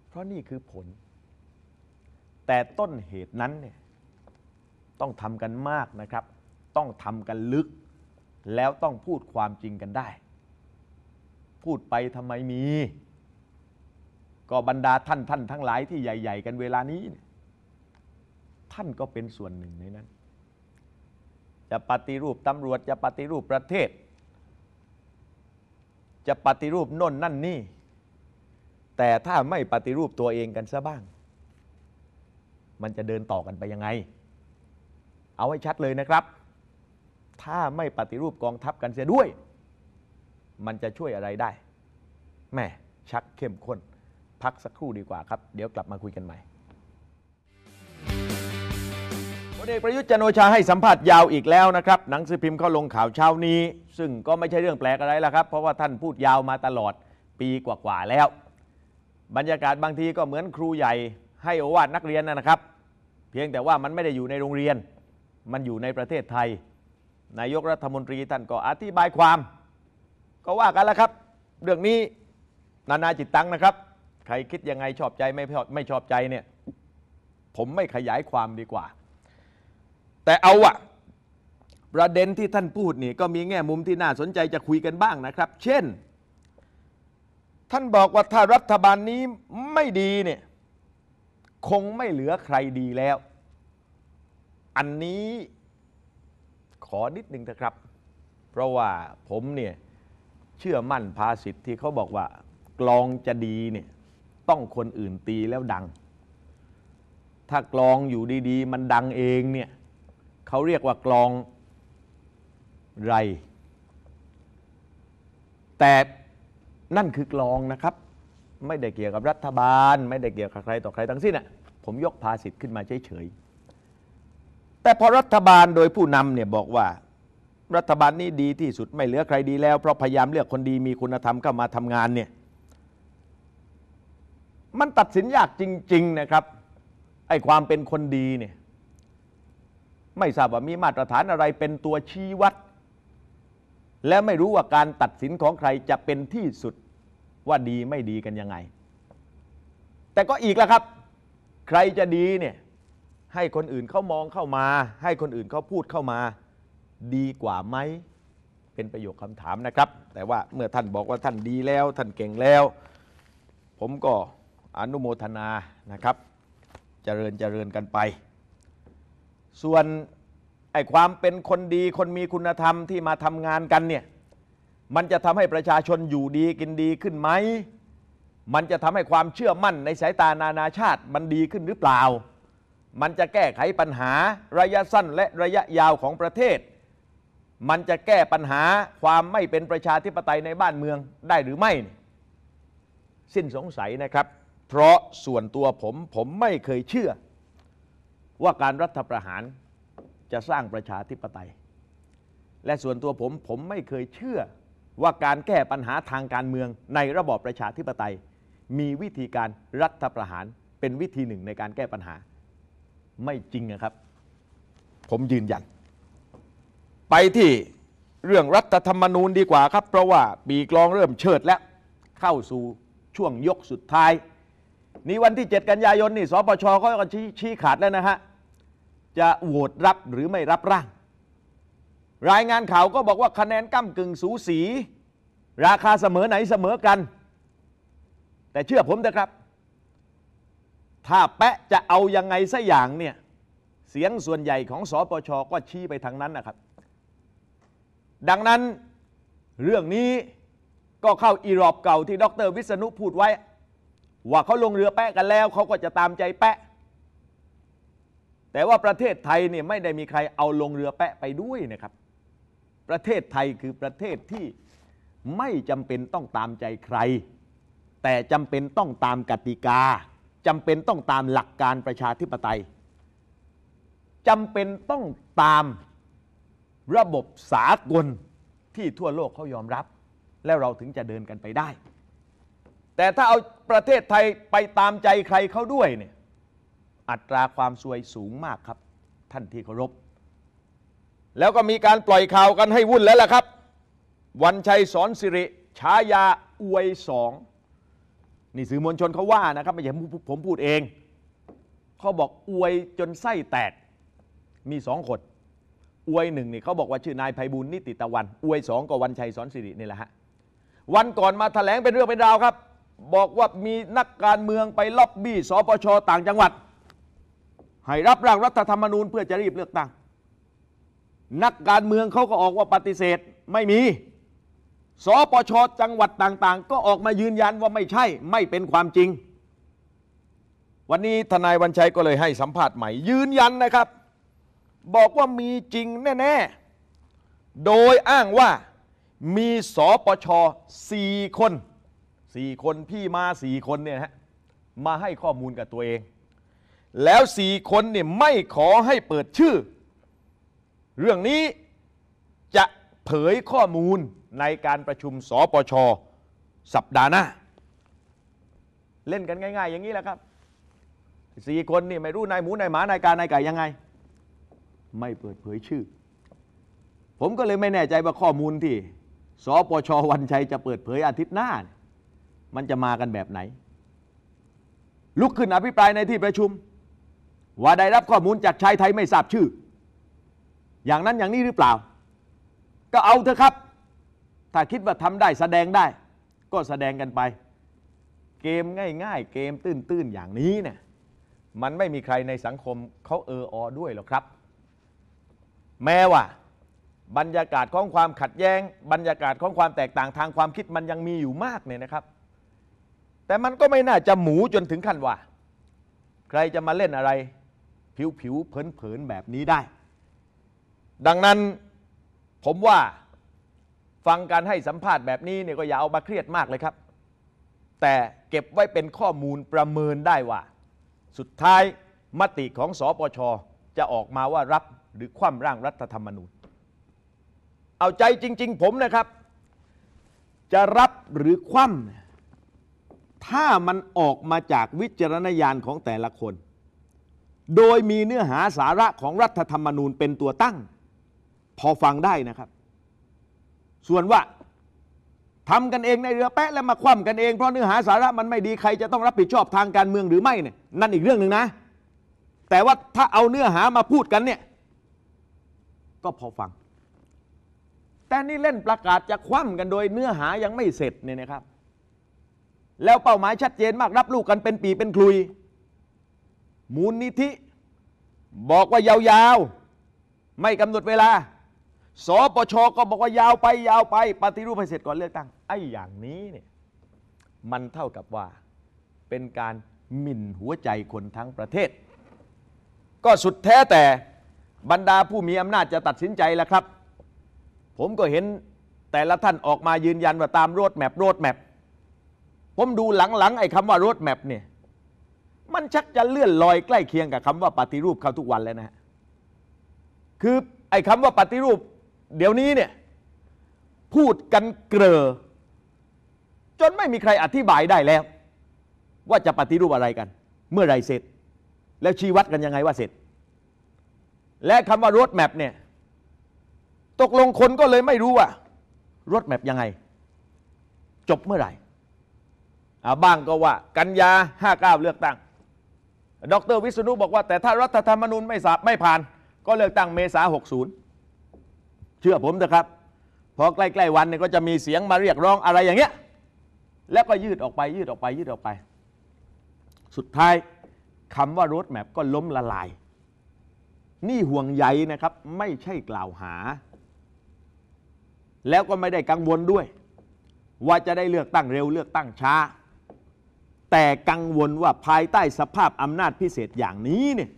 เพราะนี่คือผล แต่ต้นเหตุนั้นเนี่ยต้องทำกันมากนะครับ ต้องทำกันลึก แล้วต้องพูดความจริงกันได้ พูดไปทำไมมี ก็บรรดาท่านท่านทั้งหลายที่ใหญ่ ๆ กันเวลานี้ ท่านก็เป็นส่วนหนึ่งในนั้นจะปฏิรูปตำรวจจะปฏิรูปประเทศ จะปฏิรูปน่น นั่นนี่แต่ถ้าไม่ปฏิรูปตัวเองกันซะบ้าง มันจะเดินต่อกันไปยังไง เอาให้ชัดเลยนะครับ ถ้าไม่ปฏิรูปกองทัพกันเสียด้วย มันจะช่วยอะไรได้ แม่ชักเข้มข้นพักสักครู่ดีกว่าครับ เดี๋ยวกลับมาคุยกันใหม่เอกประยุทธ์จันโอชาให้สัมภาษณ์ยาวอีกแล้วนะครับหนังสือพิมพ์เข้าลงข่าวเช้านี้ ซึ่งก็ไม่ใช่เรื่องแปลกอะไรละครับเพราะว่าท่านพูดยาวมาตลอดปีกว่า ๆ แล้ว บรรยากาศบางทีก็เหมือนครูใหญ่ให้โอวาทนักเรียนนะครับ เพียงแต่ว่ามันไม่ได้อยู่ในโรงเรียน มันอยู่ในประเทศไทย นายกรัฐมนตรีท่านก็อธิบายความ ก็ว่ากันแล้วครับ เรื่องนี้นานาจิตตังนะครับใครคิดยังไงชอบใจไม่ชอบไม่ชอบใจเนี่ยผมไม่ขยายความดีกว่าแต่เอาอะประเด็นที่ท่านพูดนี่ ก็มีแง่มุมที่น่าสนใจจะคุยกันบ้างนะครับ เช่น ท่านบอกว่าถ้ารัฐบาลนี้ไม่ดีเนี่ยคงไม่เหลือใครดีแล้ว อันนี้ขอนิดหนึ่งนะครับ เพราะว่าผมเนี่ยเชื่อมั่นภาษิตที่เขาบอกว่า กลองจะดีเนี่ยต้องคนอื่นตีแล้วดัง ถ้ากลองอยู่ดีๆ มันดังเองเนี่ยเขาเรียกว่ากลองไร แต่นั่นคือกลองนะครับ ไม่ได้เกี่ยวกับรัฐบาล ไม่ได้เกี่ยวกับใครต่อใคร ทั้งสิ้นอ่ะผมยกภาษิตขึ้นมาเฉยๆแต่พอรัฐบาลโดยผู้นำเนี่ยบอกว่ารัฐบาลนี้ดีที่สุดไม่เหลือใครดีแล้ว เพราะพยายามเลือกคนดีมีคุณธรรมเข้ามาทำงานเนี่ยมันตัดสินยากจริง ๆนะครับไอ้ความเป็นคนดีเนี่ยไม่ทราบว่ามีมาตรฐานอะไรเป็นตัวชี้วัด และไม่รู้ว่าการตัดสินของใครจะเป็นที่สุดว่าดีไม่ดีกันยังไง แต่ก็อีกแล้วครับ ใครจะดีเนี่ยให้คนอื่นเขามองเข้ามา ให้คนอื่นเขาพูดเข้ามา ดีกว่าไหม เป็นประโยคคำถามนะครับ แต่ว่าเมื่อท่านบอกว่าท่านดีแล้ว ท่านเก่งแล้ว ผมก็อนุโมทนานะครับ เจริญเจริญกันไปส่วนไอ้ความเป็นคนดีคนมีคุณธรรมที่มาทำงานกันเนี่ย มันจะทำให้ประชาชนอยู่ดีกินดีขึ้นไหม มันจะทำให้ความเชื่อมั่นในสายตานานาชาติ มันดีขึ้นหรือเปล่า มันจะแก้ไขปัญหาระยะสั้นและระยะยาวของประเทศ มันจะแก้ปัญหาความไม่เป็นประชาธิปไตยในบ้านเมืองได้หรือไม่ สิ้นสงสัยนะครับ เพราะส่วนตัวผมผมไม่เคยเชื่อว่าการรัฐประหารจะสร้างประชาธิปไตย และส่วนตัวผมผมไม่เคยเชื่อว่าการแก้ปัญหาทางการเมืองในระบอบประชาธิปไตย มีวิธีการรัฐประหารเป็นวิธีหนึ่งในการแก้ปัญหาไม่จริงนะครับ ผมยืนยันไปที่เรื่องรัฐธรรมนูญดีกว่าครับเพราะว่าปีกลองเริ่มเชิดแล้ว เข้าสู่ช่วงยกสุดท้ายนี่วันที่ 7 กันยายนนี่สปช ก็ชี้ชี้ขาดแล้วนะฮะจะโหวตรับหรือไม่รับร่าง รายงานข่าวก็บอกว่าคะแนนก้ากึ่งสูสี ราคาเสมอไหนเสมอกัน แต่เชื่อผมเถอะครับ ถ้าแปะจะเอายังไงสัอย่างเนี่ยเสียงส่วนใหญ่ของสปช ก็ชี้ไปทางนั้นนะครับ ดังนั้นเรื่องนี้ก็เข้าอีรอบเก่าที่ ดรวิษณุพูดไว้ว่าเขาลงเรือแปะกันแล้วเขาก็จะตามใจแปะแต่ว่าประเทศไทยเนี่ยไม่ได้มีใครเอาลงเรือแปะไปด้วยนะครับ ประเทศไทยคือประเทศที่ไม่จำเป็นต้องตามใจใคร แต่จำเป็นต้องตามกติกาจำเป็นต้องตามหลักการประชาธิปไตยจำเป็นต้องตามระบบสากลที่ทั่วโลกเขายอมรับ แล้วเราถึงจะเดินกันไปได้แต่ถ้าเอาประเทศไทยไปตามใจใครเขาด้วยเนี่ย อัตราความซวยสูงมากครับ ท่านที่เคารพ แล้วก็มีการปล่อยข่าวกันให้วุ่นแล้วล่ะครับ วันชัยสอนสิริฉายาอวยสองนี่สื่อมวลชนเขาว่านะครับไม่ใช่ผมพูดเอง เขาบอกอวยจนไส้แตก มีสองคนอวยหนึ่งนี่เขาบอกว่าชื่อนายไพบุญนิติตะวัน อวยสองก็วันชัยสอนสิรินี่แหละฮะ วันก่อนมาแถลงเป็นเรื่องเป็นราวครับบอกว่ามีนักการเมืองไปล็อบบี้สปชต่างจังหวัด ให้รับร่างรัฐธรรมนูญเพื่อจะรีบเลือกตั้งนักการเมืองเขาก็ออกว่าปฏิเสธไม่มี สปชจังหวัดต่างๆ ก็ออกมายืนยันว่าไม่ใช่ไม่เป็นความจริง วันนี้ทนายวันชัยก็เลยให้สัมภาษณ์ใหม่ยืนยันนะครับ บอกว่ามีจริงแน่ๆโดยอ้างว่ามีสปชสี่คนสี่คนพี่มาสี่คนเนี่ยฮะมาให้ข้อมูลกับตัวเอง แล้วสี่คนเนี่ยไม่ขอให้เปิดชื่อ เรื่องนี้จะเผยข้อมูลในการประชุมสปชสัปดาห์หน้าเล่นกันง่าย ๆ อย่างนี้แหละครับสี่คนนี่ไม่รู้นายหมูนายหมานายการนายไก่ยังไง ไม่เปิดเผยชื่อ ผมก็เลยไม่แน่ใจว่าข้อมูลที่สปชวันชัยจะเปิดเผยอาทิตย์หน้าเนี่ยมันจะมากันแบบไหนลุกขึ้นอภิปรายในที่ประชุมว่าได้รับข้อมูลจากชายไทยไม่ทราบชื่อ อย่างนั้นอย่างนี้หรือเปล่า ก็เอาเถอะครับ ถ้าคิดว่าทำได้แสดงได้ ก็แสดงกันไป เกมง่ายๆ เกมตื้นๆอย่างนี้เนี่ยมันไม่มีใครในสังคมเขาเอออด้วยหรอกครับ แม้ว่าบรรยากาศของความขัดแย้งบรรยากาศของความแตกต่างทางความคิดมันยังมีอยู่มากเนี่ยนะครับแต่มันก็ไม่น่าจะหมูจนถึงขั้นว่า ใครจะมาเล่นอะไร ผิวผิวเผินเนแบบนี้ได้ ดังนั้นผมว่าฟังการให้สัมภาษณ์แบบนี้เนี่ยก็อย่าเอามาเครียดมากเลยครับ แต่เก็บไว้เป็นข้อมูลประเมินได้ว่า สุดท้ายมติของสอปชจะออกมาว่ารับหรือคว่ำร่างรัฐธรรมนูญเอาใจจริง ๆ ผมนะครับ จะรับหรือคว่ำถ้ามันออกมาจากวิจารณญาณของแต่ละคน โดยมีเนื้อหาสาระของรัฐธรรมนูญเป็นตัวตั้ง พอฟังได้นะครับ ส่วนว่าทำกันเองในเรือแปะแล้วมาคว่ำกันเอง เพราะเนื้อหาสาระมันไม่ดีใครจะต้องรับผิดชอบทางการเมืองหรือไม่เนี่ยนั่นอีกเรื่องหนึ่งนะ แต่ว่าถ้าเอาเนื้อหามาพูดกันเนี่ย ก็พอฟัง แต่นี่เล่นประกาศจะคว่ำกันโดยเนื้อหายังไม่เสร็จเนี่ยนะครับแล้วเป้าหมายชัดเจนมากรับลูกกันเป็นปีเป็นคลุยมูลนิธิบอกว่ายาวๆไม่กำหนดเวลาสปชก็บอกว่ายาวไป ยาวไปปฏิรูปให้เสร็จก่อนเลือกตั้ง ไอ้อย่างนี้เนี่ยมันเท่ากับว่าเป็นการหมิ่นหัวใจคนทั้งประเทศ ก็สุดแท้แต่บรรดาผู้มีอำนาจจะตัดสินใจแล้วครับ ผมก็เห็นแต่ละท่านออกมายืนยันว่าตามโรดแมพโรดแมพผมดูหลังๆไอ้คำว่ารถแมพเนี่ยมันชักจะเลื่อนลอยใกล้เคียงกับคำว่าปฏิรูปเข้าทุกวันแล้วนะฮะคือไอ้คำว่าปฏิรูปเดี๋ยวนี้เนี่ยพูดกันเกลอจนไม่มีใครอธิบายได้แล้ว ว่าจะปฏิรูปอะไรกัน เมื่อไรเสร็จ แล้วชี้วัดกันยังไงว่าเสร็จ และคำว่ารถแมพเนี่ยตกลงคนก็เลยไม่รู้ว่ารถแมพยังไง จบเมื่อไหร่บ้างก็ว่ากันยา59 เลือกตั้ง ดรวิษณุบอกว่าแต่ถ้ารัฐธรรมนูญไม่สาไม่ผ่าน ก็เลือกตั้งเมษา60 เชื่อผมเถอะครับ พอใกล้ๆวันเนี่ยก็จะมีเสียงมาเรียกร้องอะไรอย่างเงี้ย แล้วก็ยืดออกไปยืดออกไปยืดออกไป สุดท้ายคำว่ารถแมพก็ล้มละลาย นี่ห่วงใยนะครับไม่ใช่กล่าวหา แล้วก็ไม่ได้กังวลด้วย ว่าจะได้เลือกตั้งเร็วเลือกตั้งช้าแต่กังวลว่าภายใต้สภาพอำนาจพิเศษอย่างนี้เนี่ย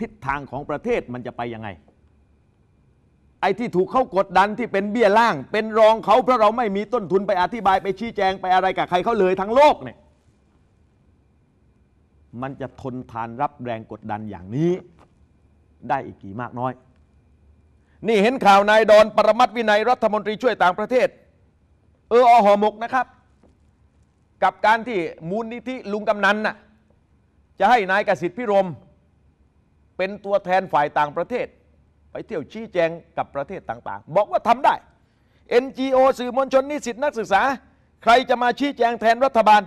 ทิศทางของประเทศมันจะไปยังไง ไอ้ที่ถูกเขากดดันที่เป็นเบี้ยล่าง เป็นรองเขาเพราะเราไม่มีต้นทุนไปอธิบายไปชี้แจงไปอะไรกับใครเขาเลยทั้งโลกเนี่ยมันจะทนทานรับแรงกดดันอย่างนี้ได้อีกกี่มากน้อย นี่เห็นข่าวนายดอน ปรมัตวินัยรัฐมนตรีช่วยต่างประเทศ เอออหอหมกนะครับกับการที่มูลนิธิลุงกำนันน่ะจะให้นายกสิทธิพิรม เป็นตัวแทนฝ่ายต่างประเทศ ไปเที่ยวชี้แจงกับประเทศต่าง ๆ บอกว่าทำได้ NGO สื่อมวลชนนิสิตนักศึกษา ใครจะมาชี้แจงแทนรัฐบาล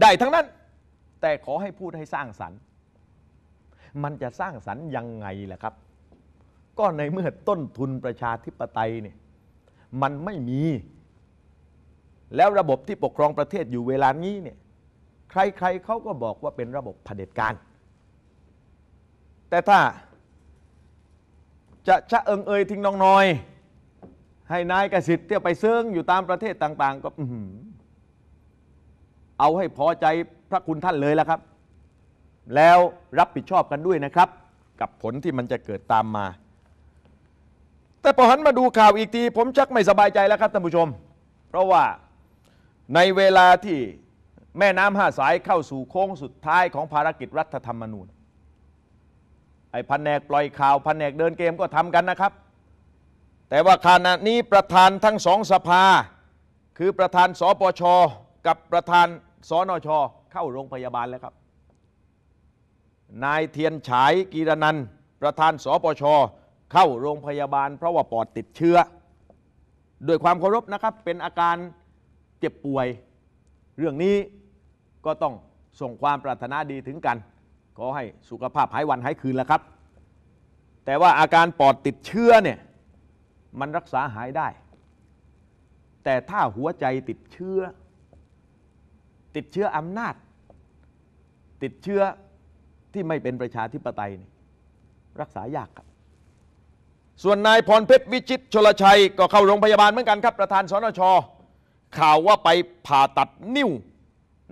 ได้ทั้งนั้น แต่ขอให้พูดให้สร้างสรรค์ มันจะสร้างสรรค์ยังไงล่ะครับ ก็ในเมื่อต้นทุนประชาธิปไตยเนี่ยมันไม่มีแล้วระบบที่ปกครองประเทศอยู่เวลานี้เนี่ยใครๆเขาก็บอกว่าเป็นระบบเผด็จการแต่ถ้าจะชะเอิงเอยทิ้งน้องน้อย ให้นายกสิทธิ์เที่ยวไปเซิงอยู่ตามประเทศต่าง ๆ ก็เอาให้พอใจพระคุณท่านเลยละครับ แล้วรับผิดชอบกันด้วยนะครับ กับผลที่มันจะเกิดตามมา แต่พอหันมาดูข่าวอีกที ผมชักไม่สบายใจแล้วครับท่านผู้ชม เพราะว่าในเวลาที่แม่น้ำห้าสายเข้าสู่โค้งสุดท้ายของภารกิจรัฐธรรมนูญไอ้พันแนกปล่อยข่าว พันแนกเดินเกมก็ทำกันนะครับ แต่ว่าขณะนี้ประธานทั้งสองสภา คือประธานสปช กับประธานสนช เข้าโรงพยาบาลแล้วครับ นายเทียนฉายกีรนันประธานสปชเข้าโรงพยาบาล เพราะว่าปอดติดเชื้อ ด้วยความเคารพนะครับเป็นอาการเจ็บป่วยเรื่องนี้ก็ต้องส่งความปรารถนาดีถึงกัน ขอให้สุขภาพหายวันหายคืนแล้วครับ แต่ว่าอาการปอดติดเชื้อเนี่ยมันรักษาหายได้แต่ถ้าหัวใจติดเชื้อ ติดเชื้ออำนาจ ติดเชื้อที่ไม่เป็นประชาธิปไตยรักษายากครับ ส่วนนายพรเพชรวิชิตชลชัย ก็เข้าโรงพยาบาลเหมือนกันครับประธานสนชข่าวว่าไปผ่าตัดนิ้ว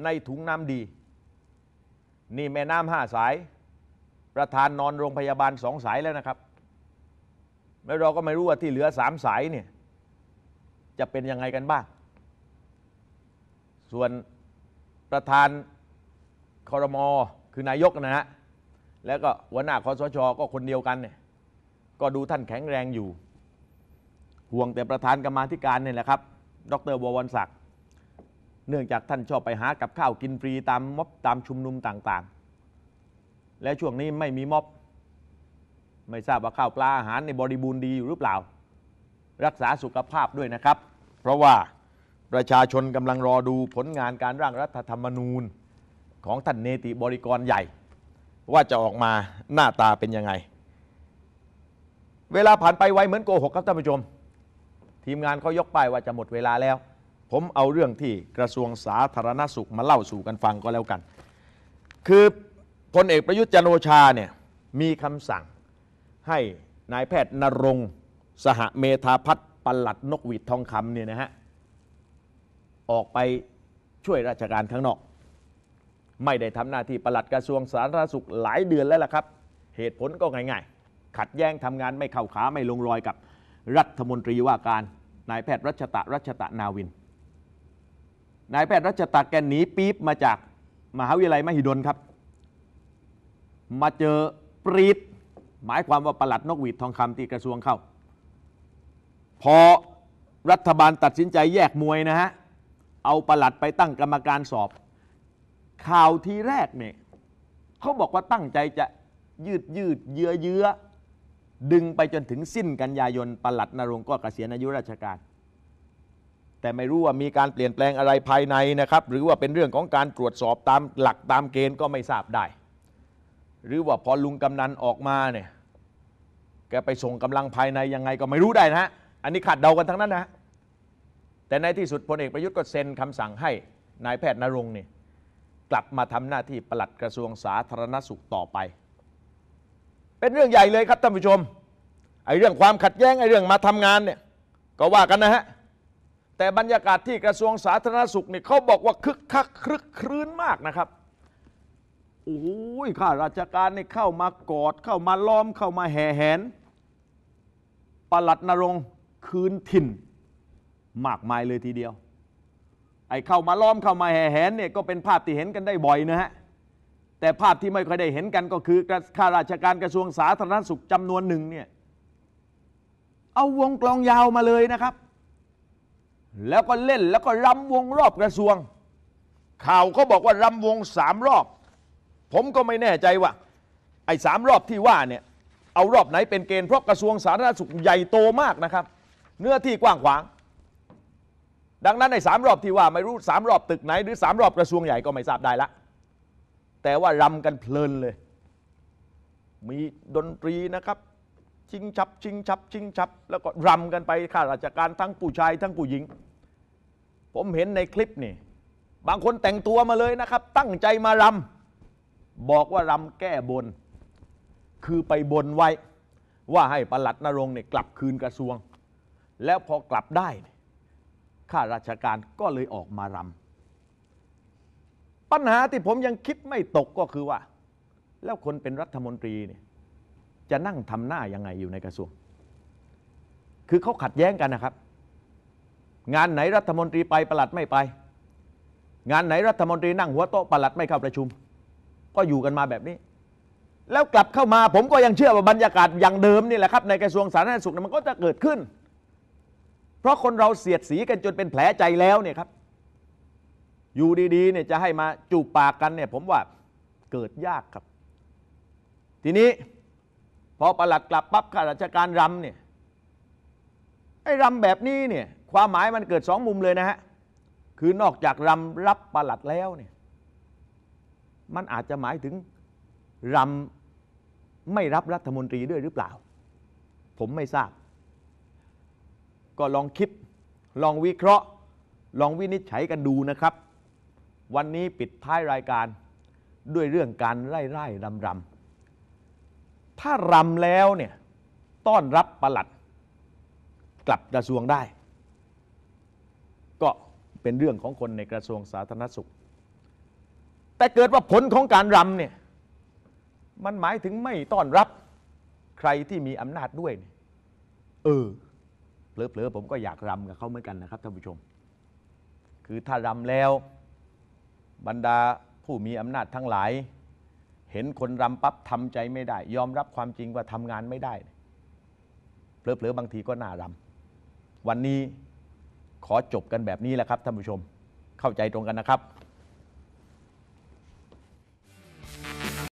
ในถุงน้ำดี นี่แม่น้ำห้าสาย ประธานนอนโรงพยาบาลสองสายแล้วนะครับแล้วเราก็ไม่รู้ว่าที่เหลือสามสายเนี่ยจะเป็นยังไงกันบ้าง ส่วนประธานคอรมอคือนายกนะฮะแล้วก็หัวหน้าคอสชอก็คนเดียวกันเนี่ยก็ดูท่านแข็งแรงอยู่ ห่วงแต่ประธานกรรมธิการเนี่ยแหละครับดรบวรศักดิ์ เนื่องจากท่านชอบไปหากับข้าวกินฟรีตามม็อบตามชุมนุมต่างๆ และช่วงนี้ไม่มีม็อบไม่ทราบว่าข้าวปลาอาหารในบริบูรณ์ดีอยู่หรือเปล่า รักษาสุขภาพด้วยนะครับ เพราะว่าประชาชนกำลังรอดูผลงานการร่างรัฐธรรมนูญของท่านเนติบริกรใหญ่ ว่าจะออกมาหน้าตาเป็นยังไง เวลาผ่านไปไวเหมือนโกหกครับท่านผู้ชมทีมงานเขายกป้าย ว่าจะหมดเวลาแล้ว ผมเอาเรื่องที่กระทรวงสาธารณสุขมาเล่าสู่กันฟังก็แล้วกัน คือพลเอกประยุทธ์จันโอชาเนี่ยมีคำสั่งให้นายแพทย์นรงสหเมธาพัฒปลัดนกหวีดทองคำเนี่ยนะฮะออกไปช่วยราชการข้างนอก ไม่ได้ทำหน้าที่ปลัดกระทรวงสาธารณสุขหลายเดือนแล้วล่ะครับ เหตุผลก็ง่าย ๆ ขัดแย้งทำงานไม่เข้าขาไม่ลงรอยกับรัฐมนตรีว่าการนายแพทย์รัชตะรัชตะนาวิน นายแพทย์รัชตะแกหนีปี๊บมาจากมหาวิทยาลัย มหิดลครับ มาเจอปรีดหมายความว่าประหลัดนกหวีดทองคำตีกระทรวงเข้า พอรัฐบาลตัดสินใจแยกมวยนะฮะ เอาประหลัดไปตั้งกรรมการสอบ ข่าวทีแรกเนี่ยเขาบอกว่าตั้งใจจะยืดยืดเยื้อเยื้อดึงไปจนถึงสิ้นกันยายนปลัดนรงก็เกษียณอายุราชการ แต่ไม่รู้ว่ามีการเปลี่ยนแปลงอะไรภายในนะครับ หรือว่าเป็นเรื่องของการตรวจสอบตามหลักตามเกณฑ์ก็ไม่ทราบได้ หรือว่าพอลุงกำนันออกมาเนี่ยแกไปส่งกำลังภายในยังไงก็ไม่รู้ได้นะฮะอันนี้ขาดเดากันทั้งนั้นนะ แต่ในที่สุดพลเอกประยุทธ์ก็เซ็นคำสั่งให้นายแพทย์นรงค์นี่กลับมาทำหน้าที่ปลัดกระทรวงสาธารณสุขต่อไปเป็นเรื่องใหญ่เลยครับท่านผู้ชมไอ้เรื่องความขัดแย้งไอ้เรื่องมาทำงานเนี่ยก็ว่ากันนะฮะแต่บรรยากาศที่กระทรวงสาธารณสุขเนี่ยเขาบอกว่าคึกคักครึกครื้นมากนะครับโอ้ยข้าราชการเนี่ยเข้ามากอดเข้ามาล้อมเข้ามาแห่แหนประหลัดนรงคืนถิ่น มากมายเลยทีเดียวไอ้เข้ามาล้อมเข้ามาแห่แหนเนี่ยก็เป็นภาพที่เห็นกันได้บ่อยนะฮะแต่ภาพที่ไม่ค่อยได้เห็นกันก็คือข้าราชการกระทรวงสาธารณสุขจำนวนหนึ่งเนี่ยเอาวงกลองยาวมาเลยนะครับ แล้วก็เล่นแล้วก็รำวงรอบกระทรวง ข่าวก็บอกว่ารำวงสามรอบ ผมก็ไม่แน่ใจว่า ไอ้สามรอบที่ว่าเนี่ยเอารอบไหนเป็นเกณฑ์เพราะกระทรวงสาธารณสุขใหญ่โตมากนะครับ เนื้อที่กว้างขวาง ดังนั้นในสามรอบที่ว่าไม่รู้สามรอบตึกไหน หรือสามรอบกระทรวงใหญ่ก็ไม่ทราบได้ละแต่ว่ารำกันเพลินเลย มีดนตรีนะครับ ชิงชับ ชิงชับชิงชับ แล้วก็รำกันไปข้าราชการทั้งผู้ชายทั้งผู้หญิง ผมเห็นในคลิปนี่บางคนแต่งตัวมาเลยนะครับ ตั้งใจมารำบอกว่ารำแก้บน คือไปบนไว้ ว่าให้ประหลัดนรงเนี่ยกลับคืนกระทรวง แล้วพอกลับได้ข้าราชการก็เลยออกมารำปัญหาที่ผมยังคิดไม่ตกก็คือว่า แล้วคนเป็นรัฐมนตรีเนี่ยจะนั่งทำหน้ายังไงอยู่ในกระทรวง คือเขาขัดแย้งกันนะครับ งานไหนรัฐมนตรีไปประหลัดไม่ไป งานไหนรัฐมนตรีนั่งหัวโต๊ะประหลัดไม่เข้าประชุม ก็อยู่กันมาแบบนี้ แล้วกลับเข้ามาผมก็ยังเชื่อว่าบรรยากาศอย่างเดิมนี่แหละครับ ในกระทรวงสาธารณสุขมันก็จะเกิดขึ้น เพราะคนเราเสียดสีกันจนเป็นแผลใจแล้วเนี่ยครับอยู่ดีๆ เนี่ยจะให้มาจูบปากกันเนี่ยผมว่าเกิดยากครับ ทีนี้พอประหลัดกลับปั๊บข้าราชการรำเนี่ยไอ้รำแบบนี้เนี่ยความหมายมันเกิดสองมุมเลยนะฮะ คือนอกจากรำรับประหลัดแล้วเนี่ยมันอาจจะหมายถึงรำไม่รับรัฐมนตรีด้วยหรือเปล่า ผมไม่ทราบ ก็ลองคิดลองวิเคราะห์ ลองวินิจฉัยกันดูนะครับวันนี้ปิดท้ายรายการด้วยเรื่องการไล่ไร่รำรำถ้ารำแล้วเนี่ยต้อนรับประหลัด กลับกระทรวงได้ ก็เป็นเรื่องของคนในกระทรวงสาธารณสุข แต่เกิดว่าผลของการรำเนี่ยมันหมายถึงไม่ต้อนรับใครที่มีอำนาจด้วย เออเผลอๆผมก็อยากรำกับเขาเหมือนกันนะครับท่านผู้ชม คือถ้ารำแล้วบรรดาผู้มีอำนาจทั้งหลาย เห็นคนรำปั๊บทำใจไม่ได้ ยอมรับความจริงว่าทำงานไม่ได้เผลอๆบางทีก็น่ารำ วันนี้ขอจบกันแบบนี้แหละครับท่านผู้ชมเข้าใจตรงกันนะครับ